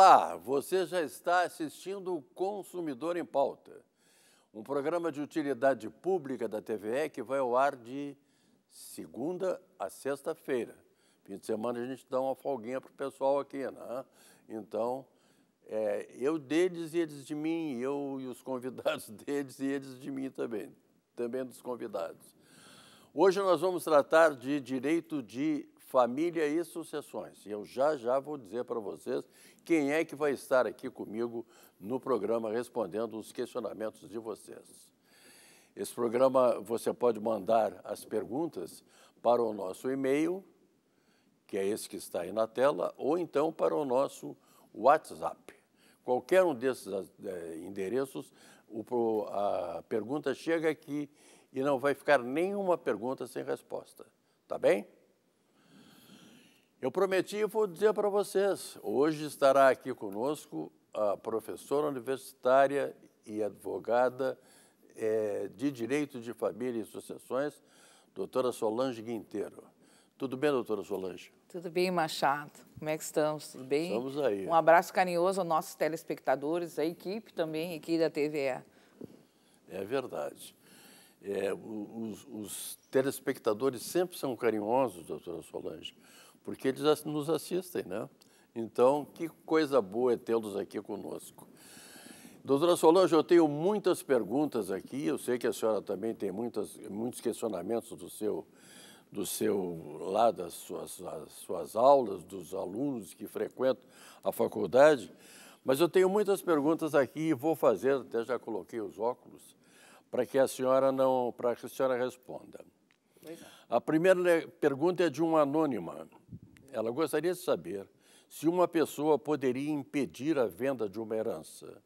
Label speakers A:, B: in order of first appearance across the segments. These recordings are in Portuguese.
A: Olá, você já está assistindo o Consumidor em Pauta, um programa de utilidade pública da TVE que vai ao ar de segunda a sexta-feira. Fim de semana a gente dá uma folguinha para o pessoal aqui, né? Então, é, eu deles e eles de mim, eu e os convidados deles e eles de mim também, também dos convidados. Hoje nós vamos tratar de direito de família e sucessões. E eu já já vou dizer para vocês quem é que vai estar aqui comigo no programa respondendo os questionamentos de vocês. Esse programa você pode mandar as perguntas para o nosso e-mail, que é esse que está aí na tela, ou então para o nosso WhatsApp. Qualquer um desses eh, endereços, a pergunta chega aqui e não vai ficar nenhuma pergunta sem resposta. Tá bem? Eu prometi e vou dizer para vocês, hoje estará aqui conosco a professora universitária e advogada é, de Direito de Família e Sucessões, doutora Solange Guinteiro. Tudo bem, doutora Solange?
B: Tudo bem, Machado. Como é que estamos?
A: Tudo bem? Estamos aí. Um abraço
B: carinhoso aos nossos telespectadores, à equipe também aqui da TVE.
A: É verdade. É, os, os telespectadores sempre são carinhosos, doutora Solange porque eles nos assistem, né? Então, que coisa boa é tê-los aqui conosco. Doutora Solange, eu tenho muitas perguntas aqui, eu sei que a senhora também tem muitas, muitos questionamentos do seu, do seu lá das suas, suas aulas, dos alunos que frequentam a faculdade, mas eu tenho muitas perguntas aqui e vou fazer, até já coloquei os óculos, para que a senhora não, para que a senhora responda. É. A primeira pergunta é de uma anônima. Ela gostaria de saber se uma pessoa poderia impedir a venda de uma herança.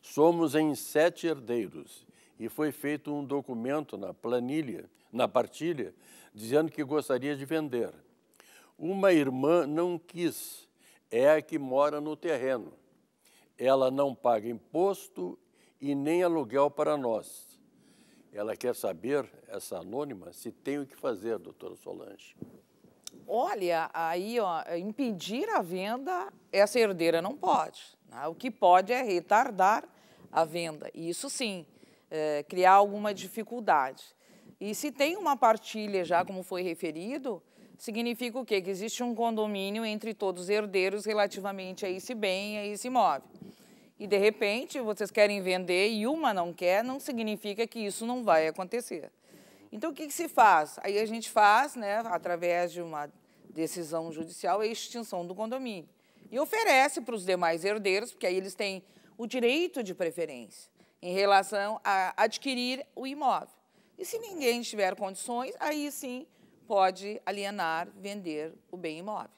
A: Somos em sete herdeiros e foi feito um documento na planilha, na partilha, dizendo que gostaria de vender. Uma irmã não quis, é a que mora no terreno. Ela não paga imposto e nem aluguel para nós. Ela quer saber, essa anônima, se tem o que fazer, doutora Solange.
B: Olha, aí, ó, impedir a venda, essa herdeira não pode. Né? O que pode é retardar a venda. Isso sim, é, criar alguma dificuldade. E se tem uma partilha já, como foi referido, significa o quê? Que existe um condomínio entre todos os herdeiros relativamente a esse bem, a esse imóvel e de repente vocês querem vender e uma não quer, não significa que isso não vai acontecer. Então o que, que se faz? Aí a gente faz, né, através de uma decisão judicial, a extinção do condomínio. E oferece para os demais herdeiros, porque aí eles têm o direito de preferência em relação a adquirir o imóvel. E se ninguém tiver condições, aí sim pode alienar, vender o bem imóvel.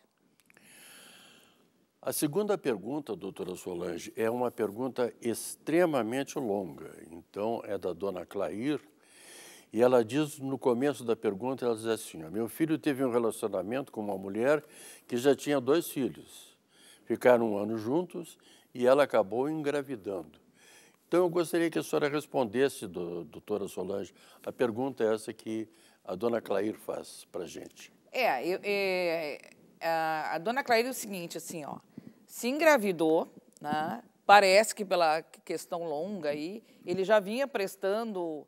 A: A segunda pergunta, doutora Solange, é uma pergunta extremamente longa. Então, é da dona Clair. E ela diz, no começo da pergunta, ela diz assim, meu filho teve um relacionamento com uma mulher que já tinha dois filhos. Ficaram um ano juntos e ela acabou engravidando. Então, eu gostaria que a senhora respondesse, doutora Solange, a pergunta essa que a dona Clair faz para a gente.
B: É, eu, é, a, a dona Clair é o seguinte, assim, ó, se engravidou, né? parece que pela questão longa aí, ele já vinha prestando uh,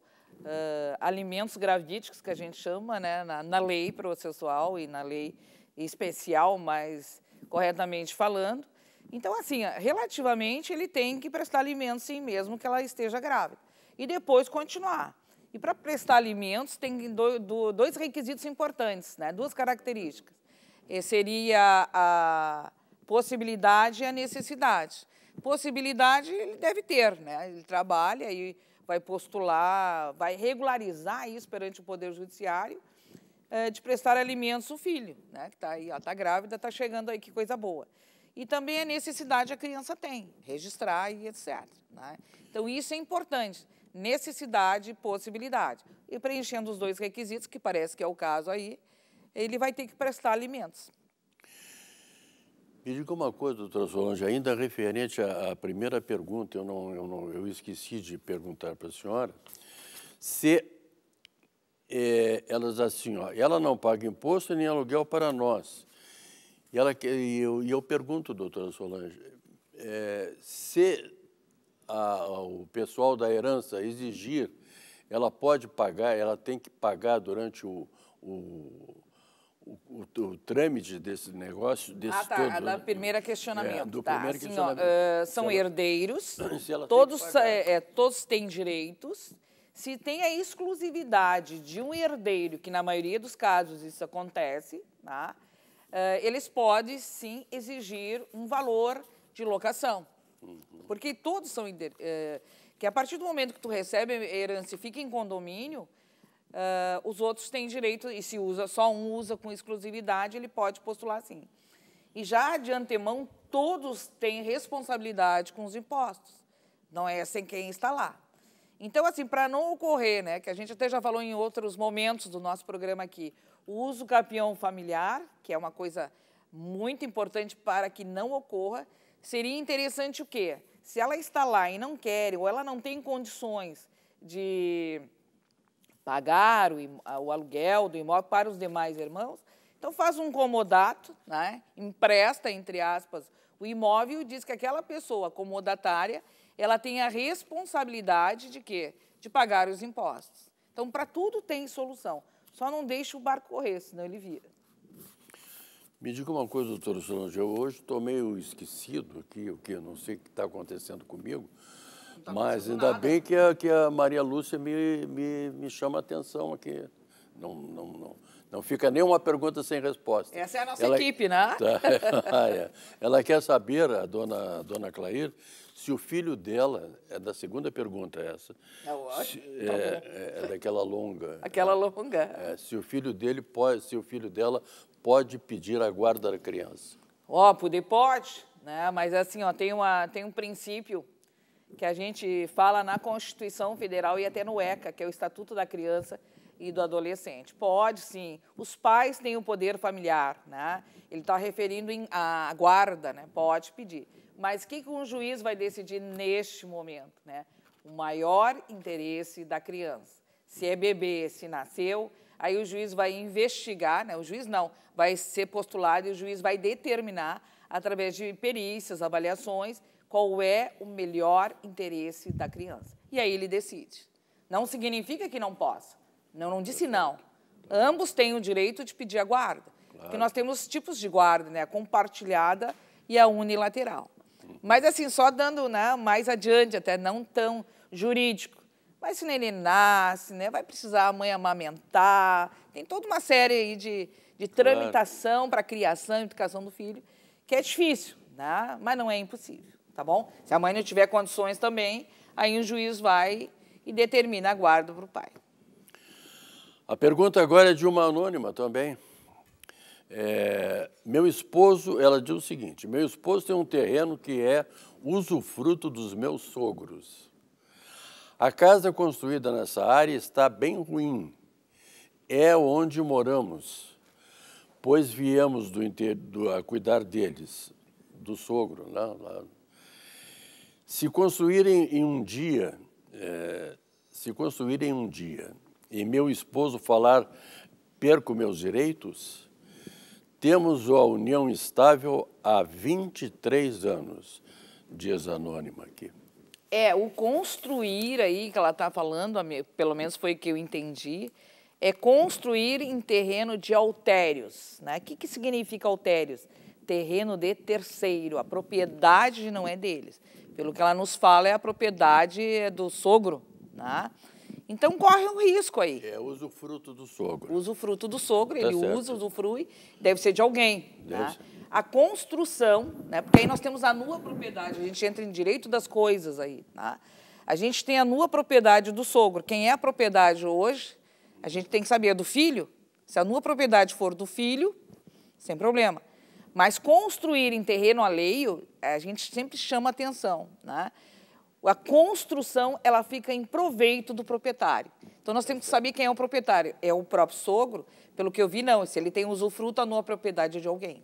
B: alimentos gravíticos, que a gente chama, né, na, na, lei processual e na lei especial, mas corretamente falando. Então, assim, relativamente, ele tem que prestar alimentos sim, mesmo que ela esteja grávida. E depois continuar. E para prestar alimentos, tem dois requisitos importantes, né, duas características. E eh, seria a Possibilidade e é a necessidade. Possibilidade ele deve ter, né? Ele trabalha e vai postular, vai regularizar isso perante o Poder Judiciário é, de prestar alimentos ao filho, né? Que está aí, está grávida, está chegando aí, que coisa boa. E também a necessidade a criança tem, registrar e etc. Né? Então isso é importante, necessidade e possibilidade. E preenchendo os dois requisitos, que parece que é o caso aí, ele vai ter que prestar alimentos.
A: Me diga uma coisa, doutora Solange, ainda referente à, à primeira pergunta, eu, não, eu, não, eu esqueci de perguntar para a senhora se é, elas assim, ó, ela não paga imposto nem aluguel para nós. E, ela, e, eu, e eu pergunto, doutora Solange, é, se a, o pessoal da herança exigir, ela pode pagar, ela tem que pagar durante o, o o, o, trâmite desse negócio, ah, desse ah, tá, todo, da né?
B: primeira questionamento, é, do tá, primeiro assim, questionamento. Ó, são ela, herdeiros, todos, é, é, todos têm direitos. Se tem a exclusividade de um herdeiro, que na maioria dos casos isso acontece, tá? eles podem sim exigir um valor de locação, uhum. porque todos são que a partir do momento que tu recebe herança e fica em condomínio, uh, os outros têm direito, e se usa só um usa com exclusividade, ele pode postular sim. E já de antemão, todos têm responsabilidade com os impostos, não é sem quem está lá. Então, assim, para não ocorrer, né, que a gente até já falou em outros momentos do nosso programa aqui, o uso campeão familiar, que é uma coisa muito importante para que não ocorra, seria interessante o quê? Se ela está lá e não quer, ou ela não tem condições de pagar o, o aluguel do imóvel para os demais irmãos. Então faz um comodato, né? empresta, entre aspas, o imóvel e diz que aquela pessoa comodatária ela tem a responsabilidade de quê? De pagar os impostos. Então, para tudo tem solução. Só não deixa o barco correr, senão ele vira.
A: Me diga uma coisa, doutora Solange. Eu hoje estou meio esquecido aqui, o que não sei o que está acontecendo comigo, Tá Mas ainda nada. bem que a, que a Maria Lúcia me, me, me chama a atenção aqui. Não, não, não, não fica nenhuma pergunta sem resposta. Essa é a nossa Ela, é equipe, né? Tá, é. Ela quer saber, a dona, a dona Clair, se o filho dela, é da segunda pergunta essa, é se, tá é, é, é, daquela longa. Aquela
B: longa. É,
A: se o filho dele pode, se o filho dela pode pedir a guarda da criança.
B: Ó, oh, poder pode, né? Mas assim, ó, tem, uma, tem um princípio que a gente fala na Constituição Federal e até no ECA, que é o Estatuto da Criança e do Adolescente. Pode, sim. Os pais têm o um poder familiar, né? Ele está referindo em, a guarda, né? Pode pedir. Mas o que um juiz vai decidir neste momento, né? O maior interesse da criança. Se é bebê, se nasceu, aí o juiz vai investigar, né? O juiz não, vai ser postulado e o juiz vai determinar através de perícias, avaliações qual é o melhor interesse da criança. E aí ele decide. Não significa que não possa. Não, não disse não. Ambos têm o direito de pedir a guarda. Claro. Porque nós temos tipos de guarda, né? A compartilhada e a unilateral. Mas assim, só dando né, mais adiante, até não tão jurídico. Mas se ele nasce, né, vai precisar a mãe amamentar, tem toda uma série aí de, de tramitação claro. para criação e educação do filho, que é difícil, né? mas não é impossível tá bom? Se a mãe não tiver condições também, aí o juiz vai e determina a guarda para o pai.
A: A pergunta agora é de uma anônima também. É, meu esposo, ela diz o seguinte: meu esposo tem um terreno que é usufruto dos meus sogros. A casa construída nessa área está bem ruim. É onde moramos, pois viemos do, inter... do a cuidar deles, do sogro, né? lá se construírem em um dia, é, se construírem um dia e meu esposo falar perco meus direitos, temos a união estável há 23 anos, diz Anônima aqui.
B: É, o construir aí que ela está falando, pelo menos foi o que eu entendi, é construir em terreno de altérios. Né? O que, que significa altérios? Terreno de terceiro, a propriedade não é deles. Pelo que ela nos fala, é a propriedade do sogro. Né? Então
A: corre um risco aí. É usufruto do sogro.
B: Usufruto do sogro, tá ele certo. usa, usufrui, deve ser de alguém. Né? A construção, né? porque aí nós temos a nua propriedade, a gente entra em direito das coisas aí. Né? A gente tem a nua propriedade do sogro. Quem é a propriedade hoje, a gente tem que saber, é do filho? Se a nua propriedade for do filho, sem problema. Mas construir em terreno alheio, eh, a gente sempre chama atenção, né? A construção, ela fica em proveito do proprietário. Então, nós temos que saber quem é o proprietário. É o próprio sogro? Pelo que eu vi, não. Se ele tem usufruto, anula a propriedade de alguém.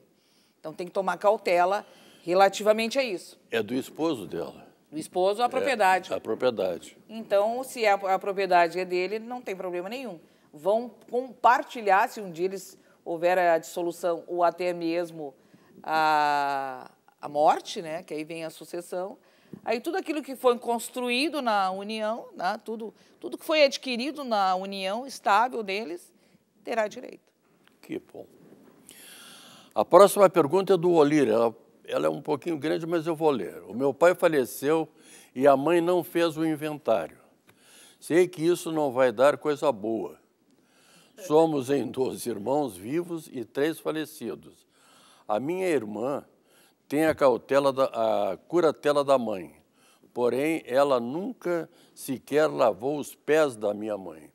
B: Então, tem que tomar cautela relativamente a isso.
A: É do esposo dela.
B: Do esposo, a é propriedade. A
A: propriedade.
B: Então, se é a, a propriedade é dele, não tem problema nenhum. Vão compartilhar, se um dia eles houver a dissolução ou até mesmo a, a morte, né? que aí vem a sucessão. Aí tudo aquilo que foi construído na União, né? tudo, tudo que foi adquirido na União estável deles, terá
A: direito. Que bom. A próxima pergunta é do Olir. Ela, ela, é um pouquinho grande, mas eu vou ler. O meu pai faleceu e a mãe não fez o inventário. Sei que isso não vai dar coisa boa. Somos em 12 irmãos vivos e três falecidos. A minha irmã tem a cautela da, a curatela da mãe, porém ela nunca sequer lavou os pés da minha mãe.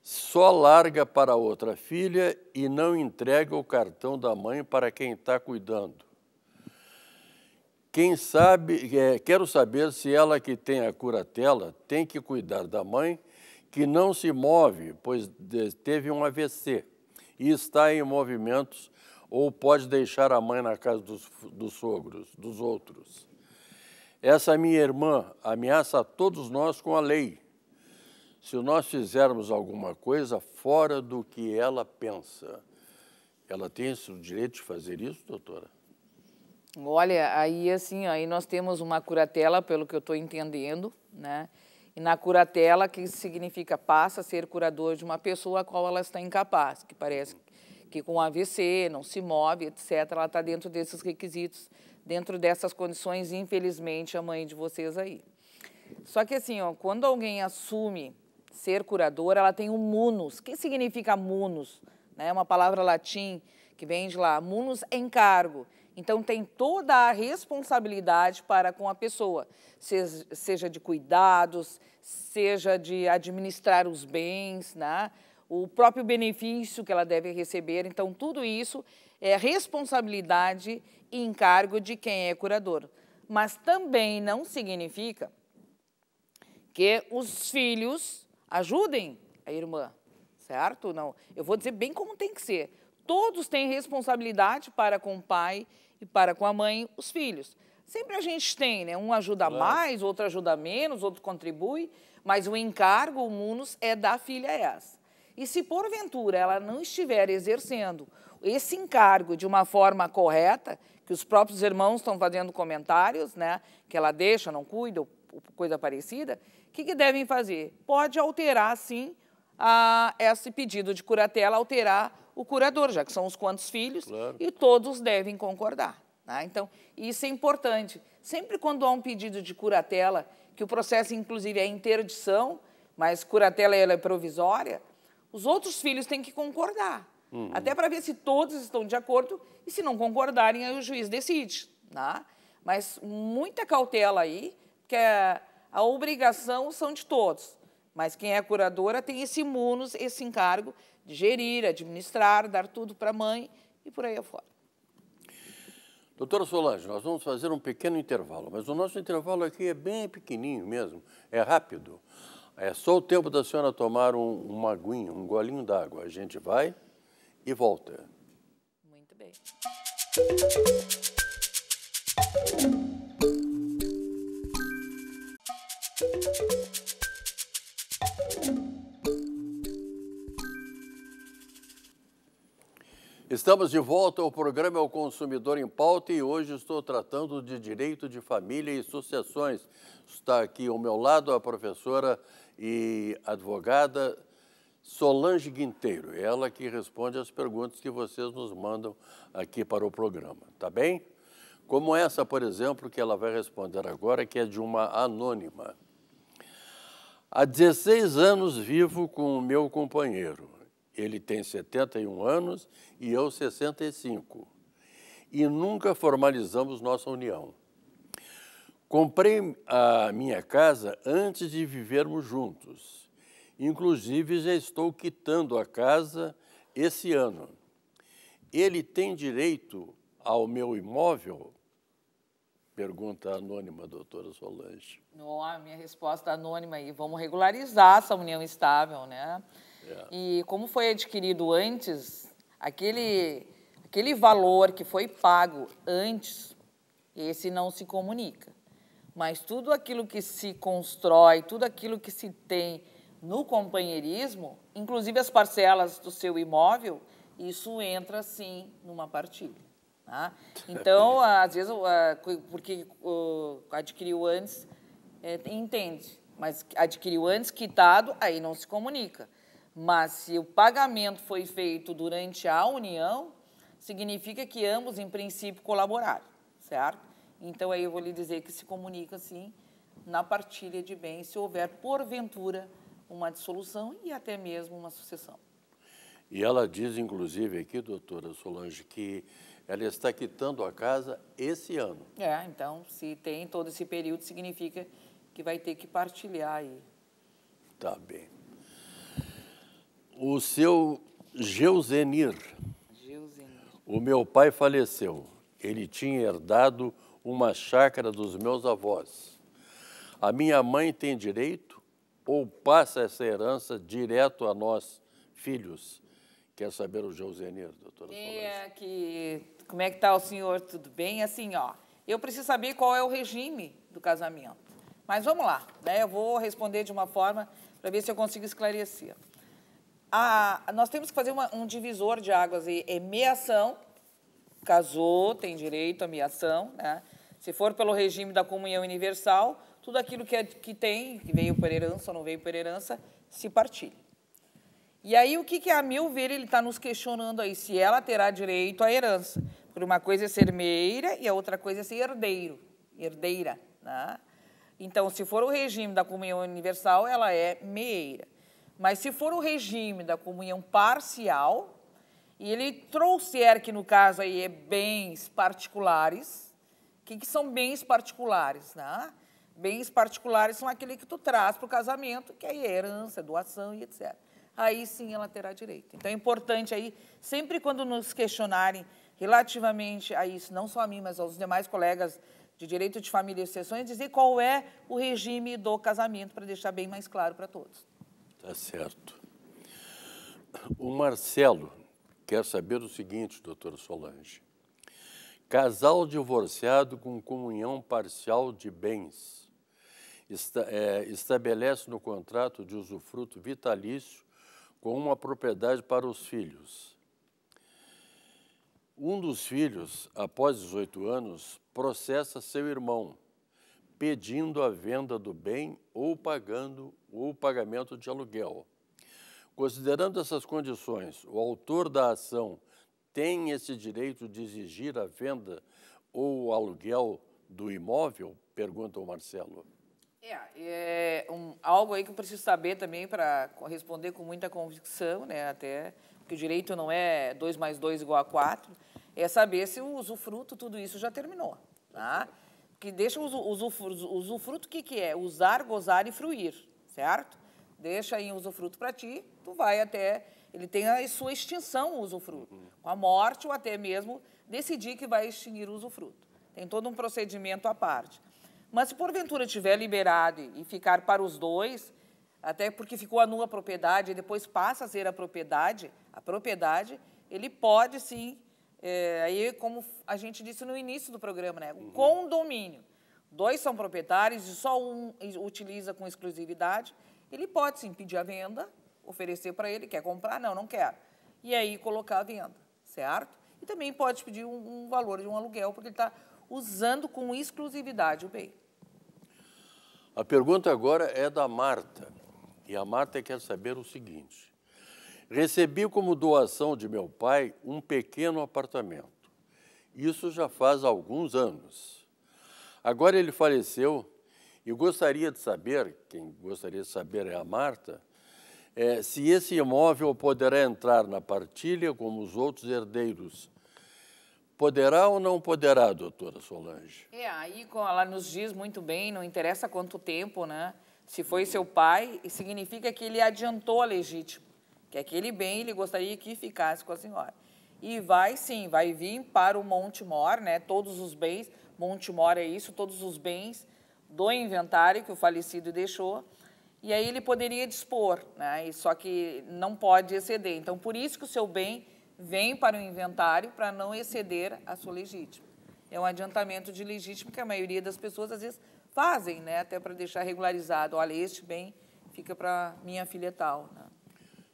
A: Só larga para outra filha e não entrega o cartão da mãe para quem está cuidando. Quem sabe, é, quero saber se ela que tem a curatela tem que cuidar da mãe que não se move, pois teve um AVC e está em movimentos ou pode deixar a mãe na casa dos, dos sogros, dos outros. Essa minha irmã ameaça a todos nós com a lei. Se nós fizermos alguma coisa fora do que ela pensa, ela tem o direito de fazer isso, doutora?
B: Olha, aí assim, aí nós temos uma curatela, pelo que eu estou entendendo, né? E na curatela, que significa passa a ser curador de uma pessoa a qual ela está incapaz, que parece que com AVC não se move, etc. Ela está dentro desses requisitos, dentro dessas condições, infelizmente, a mãe de vocês aí. Só que assim, ó, quando alguém assume ser curadora, ela tem um munus. O que significa munus? Né, é uma palavra latim que vem de lá. Munus é encargo. Então, tem toda a responsabilidade para com a pessoa, seja de cuidados, seja de administrar os bens, né? o próprio benefício que ela deve receber. Então, tudo isso é responsabilidade e encargo de quem é curador. Mas também não significa que os filhos ajudem a irmã, certo? Não. Eu vou dizer bem como tem que ser. Todos têm responsabilidade para com o pai e para com a mãe, os filhos. Sempre a gente tem, né? Um ajuda claro. mais, outro ajuda menos, outro contribui, mas o encargo, o munus, é da filha é essa. E se porventura ela não estiver exercendo esse encargo de uma forma correta, que os próprios irmãos estão fazendo comentários, né, que ela deixa, não cuida, ou coisa parecida, o que, que devem fazer? Pode alterar, sim, a, esse pedido de curatela, alterar o curador, já que são os quantos filhos, claro. e todos devem concordar. Né? Então, isso é importante. Sempre quando há um pedido de curatela, que o processo, inclusive, é interdição, mas curatela ela é provisória, os outros filhos têm que concordar, uhum. até para ver se todos estão de acordo e se não concordarem, aí o juiz decide. Né? Mas muita cautela aí, porque a, a obrigação são de todos. Mas quem é curadora tem esse imunos, esse encargo de gerir, administrar, dar tudo para a mãe e por aí afora.
A: Doutora Solange, nós vamos fazer um pequeno intervalo, mas o nosso intervalo aqui é bem pequenininho mesmo, é rápido. É só o tempo da senhora tomar um, uma aguinha, um golinho d'água. A gente vai e volta. Muito bem. Estamos de volta ao programa é O Consumidor em Pauta e hoje estou tratando de direito de família e sucessões. Está aqui ao meu lado a professora e advogada Solange Guinteiro, ela que responde às perguntas que vocês nos mandam aqui para o programa, tá bem? Como essa, por exemplo, que ela vai responder agora, que é de uma anônima. Há 16 anos vivo com o meu companheiro. Ele tem 71 anos e eu 65. E nunca formalizamos nossa união. Comprei a minha casa antes de vivermos juntos. Inclusive, já estou quitando a casa esse ano. Ele tem direito ao meu imóvel? Pergunta anônima, doutora Solange.
B: Não, a minha resposta é anônima aí. Vamos regularizar essa união estável, né? É. E como foi adquirido antes, aquele, aquele valor que foi pago antes, esse não se comunica mas tudo aquilo que se constrói, tudo aquilo que se tem no companheirismo, inclusive as parcelas do seu imóvel, isso entra sim numa partilha. Tá? Então, é. às vezes, porque adquiriu antes, é, entende, mas adquiriu antes, quitado, aí não se comunica. Mas se o pagamento foi feito durante a união, significa que ambos, em princípio, colaboraram, certo? Então, aí eu vou lhe dizer que se comunica, sim, na partilha de bens, se houver, porventura, uma dissolução e até mesmo uma sucessão.
A: E ela diz, inclusive, aqui, doutora Solange, que ela está quitando a casa esse ano.
B: É, então, se tem todo esse período, significa que vai ter que partilhar aí.
A: Tá bem. O seu Geuzenir Geuzenir. O meu pai faleceu. Ele tinha herdado uma chácara dos meus avós. A minha mãe tem direito ou passa essa herança direto a nós, filhos? Quer saber o Josenir, doutora
B: é que Como é que está o senhor? Tudo bem? Assim, ó, eu preciso saber qual é o regime do casamento. Mas vamos lá, né? Eu vou responder de uma forma para ver se eu consigo esclarecer. nós temos que fazer uma, um divisor de águas e É casou, tem direito à emeação, né? Se for pelo regime da comunhão universal, tudo aquilo que, é, que tem, que veio por herança ou não veio por herança, se partilha. E aí, o que, que a meu ver, ele está nos questionando aí? Se ela terá direito à herança. Porque uma coisa é ser meira e a outra coisa é ser herdeiro, herdeira. Né? Então, se for o regime da comunhão universal, ela é meira. Mas se for o regime da comunhão parcial, e ele trouxer que no caso aí é bens particulares, que, que são bens particulares, né? Bens particulares são aquele que tu traz para o casamento, que aí é herança, doação e etc. Aí sim ela terá direito. Então é importante aí, sempre quando nos questionarem relativamente a isso, não só a mim, mas aos demais colegas de direito de família e sucessões, dizer qual é o regime do casamento, para deixar bem mais claro para todos.
A: Tá certo. O Marcelo quer saber o seguinte, doutora Solange. Casal divorciado com comunhão parcial de bens. Esta, é, estabelece no contrato de usufruto vitalício com uma propriedade para os filhos. Um dos filhos, após 18 anos, processa seu irmão, pedindo a venda do bem ou pagando o pagamento de aluguel. Considerando essas condições, o autor da ação tem esse direito de exigir a venda ou o aluguel do imóvel? Pergunta o Marcelo.
B: É, é um, algo aí que eu preciso saber também para responder com muita convicção, né? Até que o direito não é 2 mais 2 igual a 4, é saber se o usufruto, tudo isso já terminou. Tá? Que deixa o usufruto, usufruto o que, que é? Usar, gozar e fruir, certo? Deixa aí o usufruto para ti, tu vai até ele tem a sua extinção, o usufruto, uhum. com a morte ou até mesmo decidir que vai extinguir o usufruto. Tem todo um procedimento à parte. Mas se porventura tiver liberado e ficar para os dois, até porque ficou a nua propriedade e depois passa a ser a propriedade, a propriedade, ele pode sim, é, aí como a gente disse no início do programa, né, uhum. condomínio. Dois são proprietários e só um utiliza com exclusividade, ele pode sim pedir a venda oferecer para ele, quer comprar? Não, não quero. E aí colocar a venda, certo? E também pode pedir um, um valor de um aluguel, porque ele está usando com exclusividade o bem.
A: A pergunta agora é da Marta. E a Marta quer saber o seguinte: recebi como doação de meu pai um pequeno apartamento. Isso já faz alguns anos. Agora ele faleceu e gostaria de saber, quem gostaria de saber é a Marta, é, se esse imóvel poderá entrar na partilha como os outros herdeiros. Poderá ou não poderá, doutora Solange?
B: É, aí ela nos diz muito bem, não interessa quanto tempo, né? Se foi seu pai, significa que ele adiantou a legítima, que aquele bem ele gostaria que ficasse com a senhora. E vai sim, vai vir para o Mor, né? Todos os bens, Monte Mor é isso, todos os bens do inventário que o falecido deixou e aí ele poderia dispor, né? e só que não pode exceder. Então, por isso que o seu bem vem para o inventário para não exceder a sua legítima. É um adiantamento de legítimo que a maioria das pessoas, às vezes, fazem, né? até para deixar regularizado. Olha, este bem fica para minha filha tal. Né?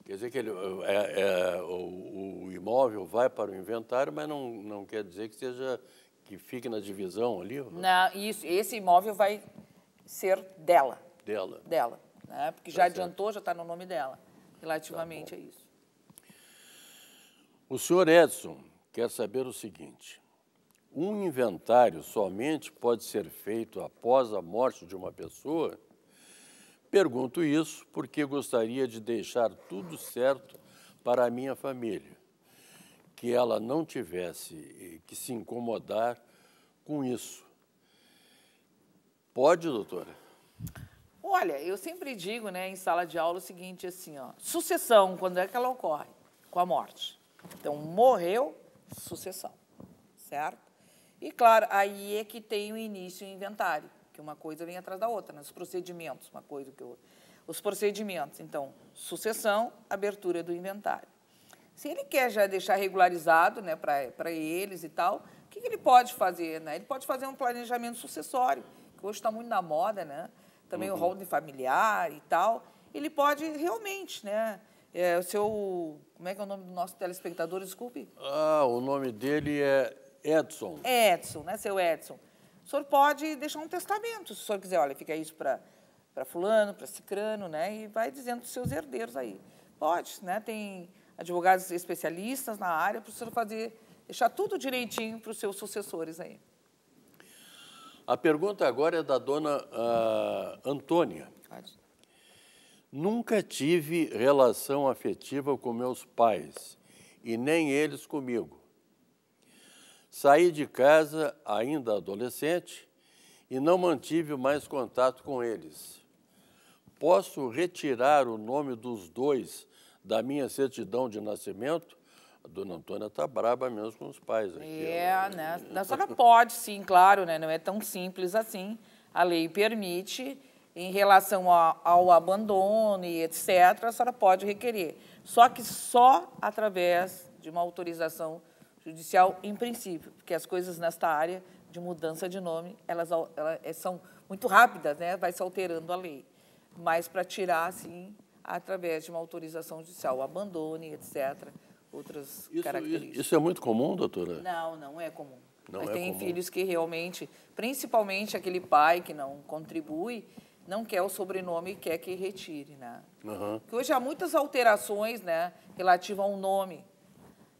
A: Quer dizer que ele, é, é, o, o, imóvel vai para o inventário, mas não, não quer dizer que seja que fique na divisão ali?
B: Não, isso, esse imóvel vai ser dela. Dela. Dela né? porque tá já adiantou, já está no nome dela, relativamente tá a isso.
A: O senhor Edson quer saber o seguinte: um inventário somente pode ser feito após a morte de uma pessoa? Pergunto isso porque gostaria de deixar tudo certo para a minha família, que ela não tivesse eh, que se incomodar com isso. Pode, doutora?
B: Olha, eu sempre digo, né, em sala de aula o seguinte assim, ó, sucessão, quando é que ela ocorre? Com a morte. Então, morreu, sucessão, certo? E claro, aí é que tem o início e o inventário, que uma coisa vem atrás da outra, né? os procedimentos, uma coisa que eu... os procedimentos, então, sucessão, abertura do inventário. Se ele quer já deixar regularizado, né, para eles e tal, o que, que ele pode fazer, né? Ele pode fazer um planejamento sucessório, que hoje está muito na moda, né? também uhum. o holding familiar e tal, ele pode realmente, né? É, o seu. Como é que é o nome do nosso telespectador? Desculpe.
A: Ah, o nome dele é Edson.
B: Edson, né, seu Edson? O senhor pode deixar um testamento, se o senhor quiser. Olha, fica isso para para fulano, para cicrano, né? E vai dizendo os seus herdeiros aí. Pode, né? Tem advogados especialistas na área para o senhor fazer, deixar tudo direitinho para os seus sucessores aí.
A: A pergunta agora é da dona uh, Antônia. Nunca tive relação afetiva com meus pais e nem eles comigo. Saí de casa ainda adolescente e não mantive mais contato com eles. Posso retirar o nome dos dois da minha certidão de nascimento a dona Antônia está braba mesmo com os pais aqui.
B: É, né? A senhora pode, sim, claro, né? Não é tão simples assim. A lei permite, em relação a, ao abandono e etc., a senhora pode requerer. Só que só através de uma autorização judicial, em princípio, porque as coisas nesta área de mudança de nome, elas, elas é, são muito rápidas, né? Vai se alterando a lei. Mas para tirar, sim, através de uma autorização judicial, o abandone, etc., outras isso, características.
A: Isso é muito comum, doutora?
B: Não, não é comum.
A: Não Mas é tem comum. filhos
B: que realmente, principalmente aquele pai que não contribui, não quer o sobrenome e quer que retire, né? Uhum. hoje há muitas alterações, né, relativas ao nome.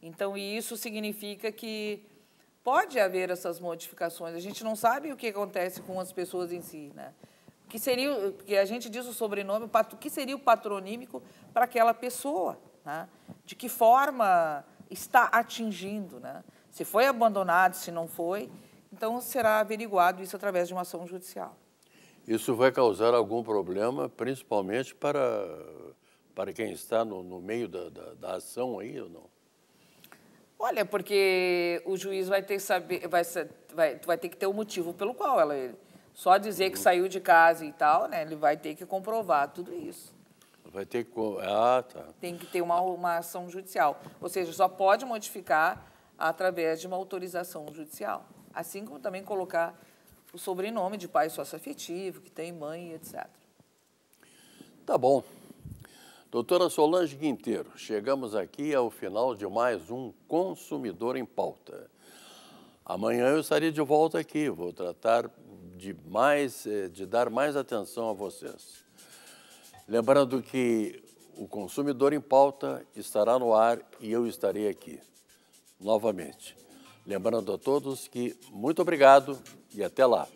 B: Então, isso significa que pode haver essas modificações. A gente não sabe o que acontece com as pessoas em si, né? Que seria, que a gente diz o sobrenome, o que seria o patronímico para aquela pessoa, né? de que forma está atingindo, né? se foi abandonado, se não foi. Então, será averiguado isso através de uma ação judicial.
A: Isso vai causar algum problema, principalmente para, para quem está no, no meio da, da, da ação aí ou não?
B: Olha, porque o juiz vai ter que saber, vai, vai, vai ter que ter o um motivo pelo qual ela. Só dizer que uhum. saiu de casa e tal, né? Ele vai ter que comprovar tudo isso.
A: Vai ter que. Ah, tá.
B: Tem que ter uma, uma ação judicial. Ou seja, só pode modificar através de uma autorização judicial. Assim como também colocar o sobrenome de pai sócio-afetivo, que tem mãe, etc.
A: Tá bom. Doutora Solange Quinteiro, chegamos aqui ao final de mais um Consumidor em Pauta. Amanhã eu estarei de volta aqui, vou tratar de mais, eh, de dar mais atenção a vocês. Lembrando que o Consumidor em Pauta estará no ar e eu estarei aqui, novamente. Lembrando a todos que muito obrigado e até lá.